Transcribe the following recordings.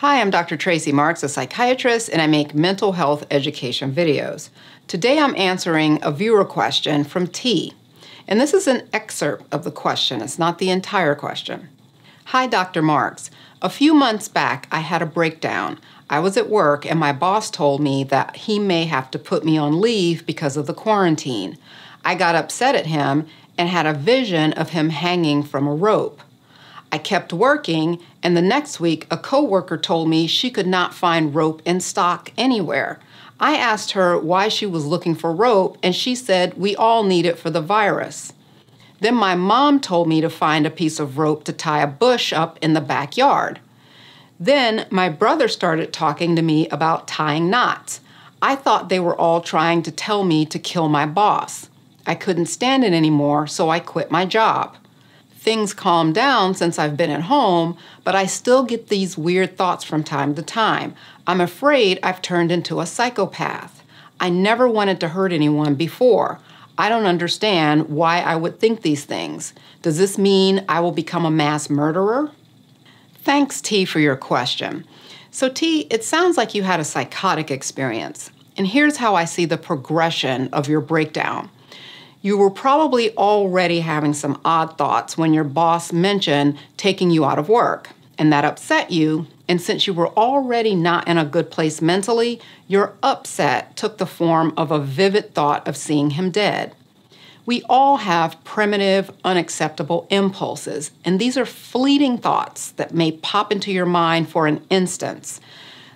Hi, I'm Dr. Tracy Marks, a psychiatrist, and I make mental health education videos. Today I'm answering a viewer question from T. And this is an excerpt of the question, it's not the entire question. Hi, Dr. Marks. A few months back, I had a breakdown. I was at work, and my boss told me that he may have to put me on leave because of the quarantine. I got upset at him and had a vision of him hanging from a rope. I kept working, and the next week a coworker told me she could not find rope in stock anywhere. I asked her why she was looking for rope, and she said we all need it for the virus. Then my mom told me to find a piece of rope to tie a bush up in the backyard. Then my brother started talking to me about tying knots. I thought they were all trying to tell me to kill my boss. I couldn't stand it anymore, so I quit my job things calm down since I've been at home, but I still get these weird thoughts from time to time. I'm afraid I've turned into a psychopath. I never wanted to hurt anyone before. I don't understand why I would think these things. Does this mean I will become a mass murderer? Thanks, T, for your question. So, T, it sounds like you had a psychotic experience. And here's how I see the progression of your breakdown you were probably already having some odd thoughts when your boss mentioned taking you out of work, and that upset you. And since you were already not in a good place mentally, your upset took the form of a vivid thought of seeing him dead. We all have primitive, unacceptable impulses, and these are fleeting thoughts that may pop into your mind for an instance.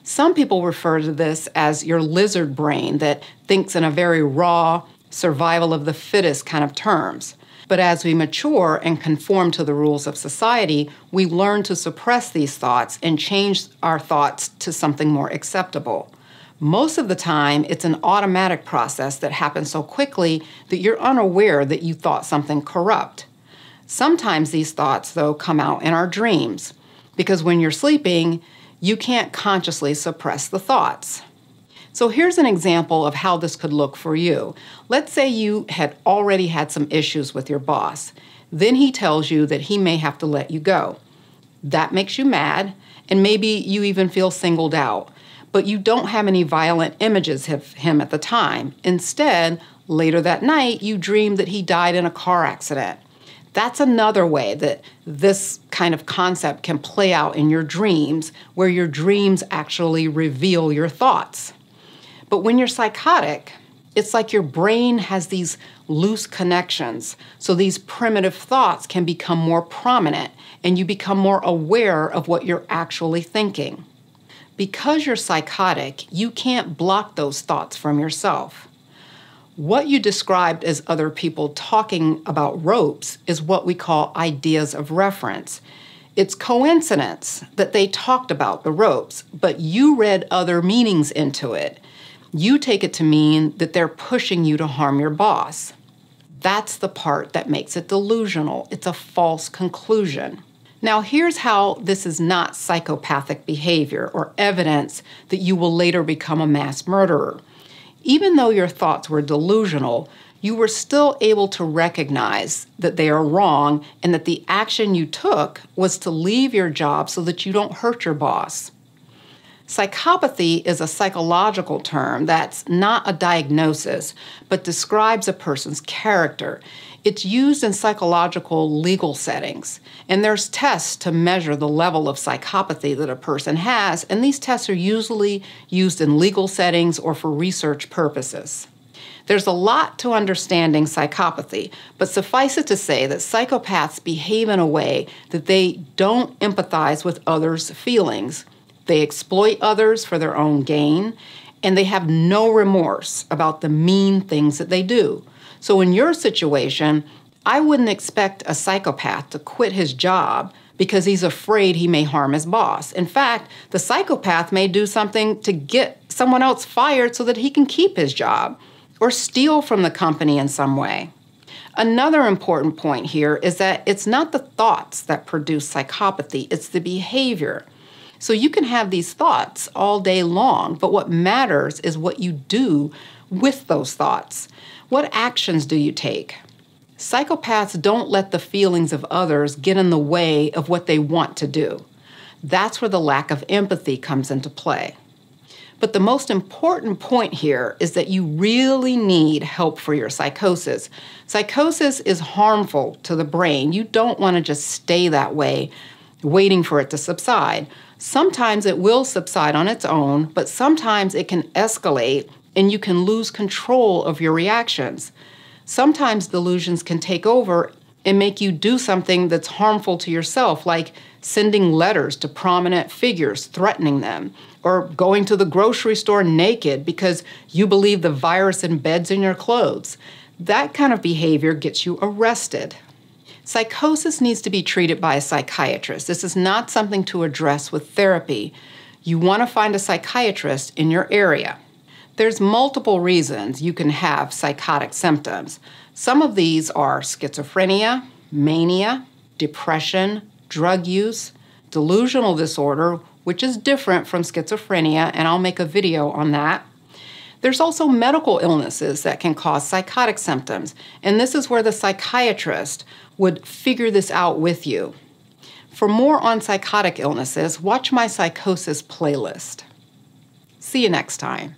Some people refer to this as your lizard brain that thinks in a very raw, survival of the fittest kind of terms. But as we mature and conform to the rules of society, we learn to suppress these thoughts and change our thoughts to something more acceptable. Most of the time, it's an automatic process that happens so quickly that you're unaware that you thought something corrupt. Sometimes these thoughts, though, come out in our dreams, because when you're sleeping, you can't consciously suppress the thoughts. So here's an example of how this could look for you. Let's say you had already had some issues with your boss. Then he tells you that he may have to let you go. That makes you mad, and maybe you even feel singled out. But you don't have any violent images of him at the time. Instead, later that night, you dream that he died in a car accident. That's another way that this kind of concept can play out in your dreams, where your dreams actually reveal your thoughts. But when you're psychotic, it's like your brain has these loose connections. So these primitive thoughts can become more prominent and you become more aware of what you're actually thinking. Because you're psychotic, you can't block those thoughts from yourself. What you described as other people talking about ropes is what we call ideas of reference. It's coincidence that they talked about the ropes, but you read other meanings into it you take it to mean that they're pushing you to harm your boss. That's the part that makes it delusional. It's a false conclusion. Now, here's how this is not psychopathic behavior or evidence that you will later become a mass murderer. Even though your thoughts were delusional, you were still able to recognize that they are wrong and that the action you took was to leave your job so that you don't hurt your boss. Psychopathy is a psychological term that's not a diagnosis, but describes a person's character. It's used in psychological legal settings, and there's tests to measure the level of psychopathy that a person has, and these tests are usually used in legal settings or for research purposes. There's a lot to understanding psychopathy, but suffice it to say that psychopaths behave in a way that they don't empathize with others' feelings, they exploit others for their own gain, and they have no remorse about the mean things that they do. So, in your situation, I wouldn't expect a psychopath to quit his job because he's afraid he may harm his boss. In fact, the psychopath may do something to get someone else fired so that he can keep his job or steal from the company in some way. Another important point here is that it's not the thoughts that produce psychopathy, it's the behavior. So you can have these thoughts all day long, but what matters is what you do with those thoughts. What actions do you take? Psychopaths don't let the feelings of others get in the way of what they want to do. That's where the lack of empathy comes into play. But the most important point here is that you really need help for your psychosis. Psychosis is harmful to the brain. You don't want to just stay that way, waiting for it to subside. Sometimes it will subside on its own, but sometimes it can escalate and you can lose control of your reactions. Sometimes delusions can take over and make you do something that's harmful to yourself, like sending letters to prominent figures, threatening them, or going to the grocery store naked because you believe the virus embeds in your clothes. That kind of behavior gets you arrested. Psychosis needs to be treated by a psychiatrist. This is not something to address with therapy. You want to find a psychiatrist in your area. There's multiple reasons you can have psychotic symptoms. Some of these are schizophrenia, mania, depression, drug use, delusional disorder, which is different from schizophrenia, and I'll make a video on that there's also medical illnesses that can cause psychotic symptoms, and this is where the psychiatrist would figure this out with you. For more on psychotic illnesses, watch my psychosis playlist. See you next time.